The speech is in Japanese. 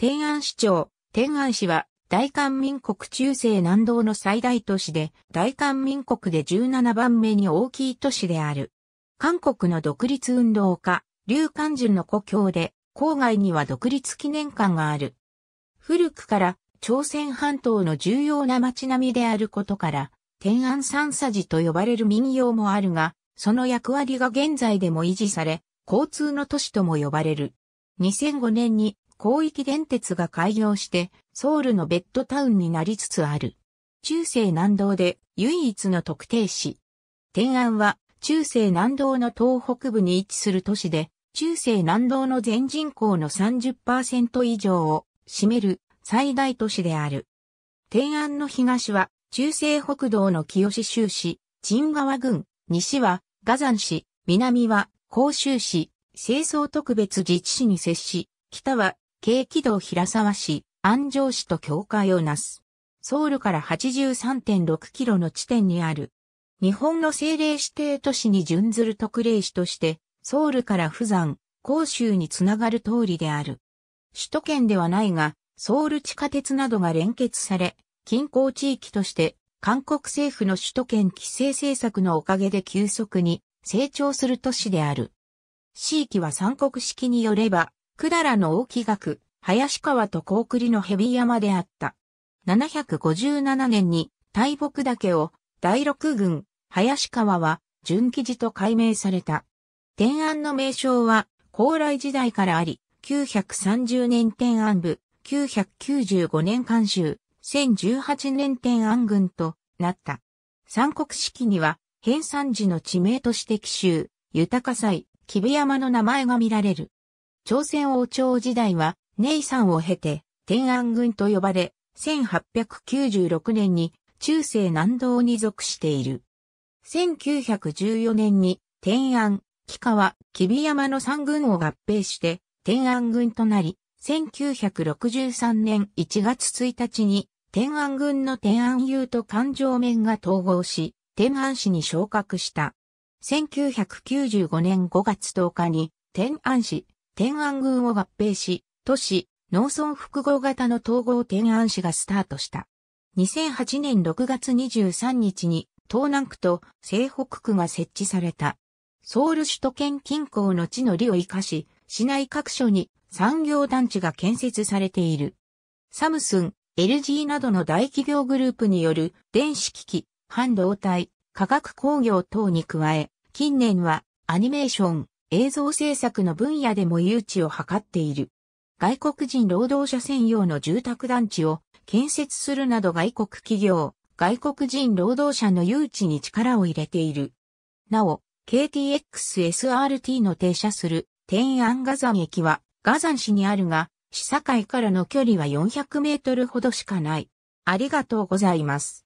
天安市長、天安市は大韓民国中世南道の最大都市で、大韓民国で17番目に大きい都市である。韓国の独立運動家、劉漢順の故郷で、郊外には独立記念館がある。古くから朝鮮半島の重要な街並みであることから、天安三佐寺と呼ばれる民謡もあるが、その役割が現在でも維持され、交通の都市とも呼ばれる。2005年に広域電鉄が開業して、ソウルのベッドタウンになりつつある。中世南道で唯一の特定市。天安は中世南道の東北部に位置する都市で、中世南道の全人口の30%以上を占める最大都市である。天安の東は中世北道の清州市、鎮川郡、西は河山市、南は甲州市、清掃特別自治市に接し、北は京軌道平沢市、安城市と境界をなす。ソウルから83.6キロの地点にある。日本の政令指定都市に準ずる特例市として、ソウルから富山、広州につながる通りである。首都圏ではないが、ソウル地下鉄などが連結され、近郊地域として、韓国政府の首都圏規制政策のおかげで急速に成長する都市である。市域は三国式によれば、百済の大木学、林川と高栗の蛇山であった。757年に大木岳を第六軍、林川は純記寺と改名された。天安の名称は高麗時代からあり、930年天安部、995年監修、1018年天安軍となった。三国式には、編山寺の地名として奇襲、豊か祭、木部山の名前が見られる。朝鮮王朝時代は、ネインを経て、天安軍と呼ばれ、1896年に中世南道に属している。1914年に天安、木川、吉備山の三軍を合併して天安軍となり、1963年1月1日に天安軍の天安優と環状面が統合し、天安市に昇格した。1995年5月10日に天安市天安郡を合併し、都市、農村複合型の統合天安市がスタートした。2008年6月23日に東南区と西北区が設置された。ソウル首都圏近郊の地の利を生かし、市内各所に産業団地が建設されている。サムスン、LG などの大企業グループによる電子機器、半導体、化学工業等に加え、近年はアニメーション、映像制作の分野でも誘致を図っている。外国人労働者専用の住宅団地を建設するなど外国企業、外国人労働者の誘致に力を入れている。なお、KTX-SRT の停車する天安ガザン駅はガザン市にあるが、市境からの距離は400メートルほどしかない。ありがとうございます。